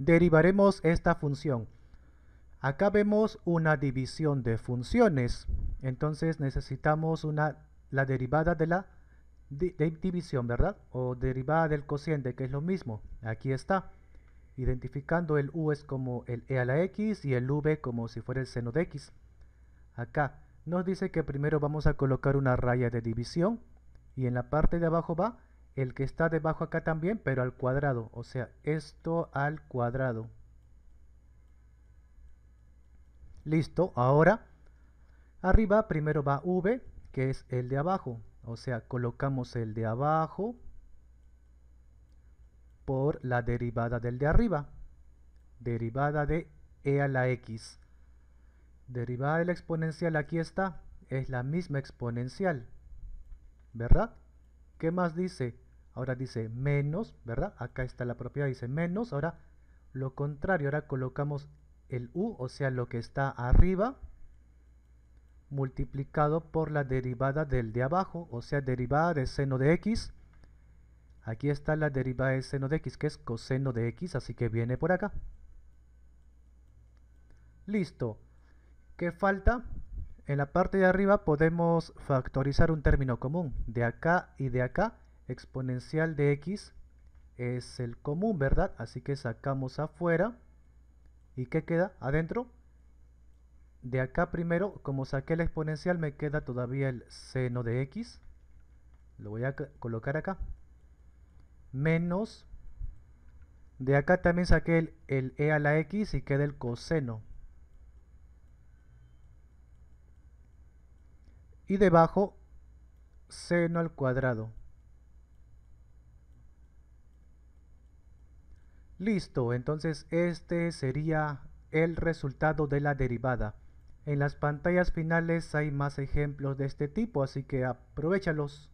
derivaremos esta función. Acá vemos una división de funciones, entonces necesitamos una, la derivada de la división, ¿verdad? O derivada del cociente, que es lo mismo. Aquí está, identificando el u es como el e a la x y el v como si fuera el seno de x. Acá nos dice que primero vamos a colocar una raya de división y en la parte de abajo va el que está debajo acá también, pero al cuadrado. O sea, esto al cuadrado. Listo, ahora arriba primero va V, que es el de abajo. O sea, colocamos el de abajo por la derivada del de arriba. Derivada de e a la x. Derivada de la exponencial aquí está, es la misma exponencial, ¿verdad? ¿Qué más dice? Ahora dice menos, ¿verdad? Acá está la propiedad, dice menos. Ahora lo contrario, ahora colocamos el u, o sea, lo que está arriba, multiplicado por la derivada del de abajo, o sea, derivada de seno de x. Aquí está la derivada de seno de x, que es coseno de x, así que viene por acá. Listo. ¿Qué falta? En la parte de arriba podemos factorizar un término común. De acá y de acá, exponencial de x es el común, ¿verdad? Así que sacamos afuera. ¿Y qué queda adentro? De acá primero, como saqué la exponencial, me queda todavía el seno de x. Lo voy a colocar acá. Menos. De acá también saqué el e a la x y queda el coseno. y debajo seno al cuadrado. Listo, entonces este sería el resultado de la derivada. En las pantallas finales hay más ejemplos de este tipo, así que aprovechalos.